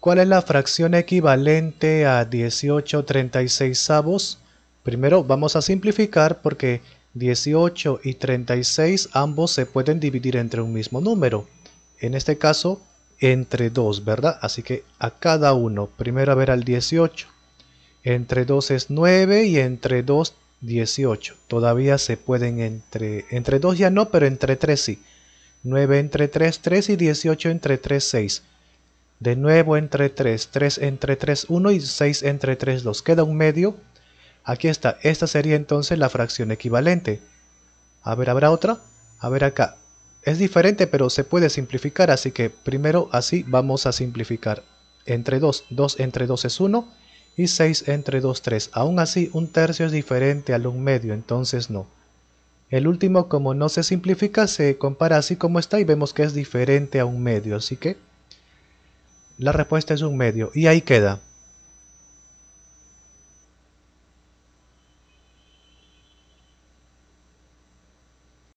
¿Cuál es la fracción equivalente a 18 36 avos? Primero vamos a simplificar porque 18 y 36 ambos se pueden dividir entre un mismo número. En este caso entre 2, ¿verdad? Así que a cada uno. Primero a ver al 18. Entre 2 es 9 y entre 2 18. Todavía se pueden entre... Entre 2 ya no, pero entre 3 sí. 9 entre 3, 3 y 18 entre 3, 6 de nuevo entre 3, 3 entre 3, 1 y 6 entre 3, 2, queda un medio, aquí está, esta sería entonces la fracción equivalente, a ver, ¿habrá otra? A ver acá, es diferente pero se puede simplificar, así que primero así vamos a simplificar, entre 2, 2 entre 2 es 1, y 6 entre 2, 3, aún así un tercio es diferente al un medio, entonces no. El último como no se simplifica se compara así como está y vemos que es diferente a un medio, así que la respuesta es un medio y ahí queda.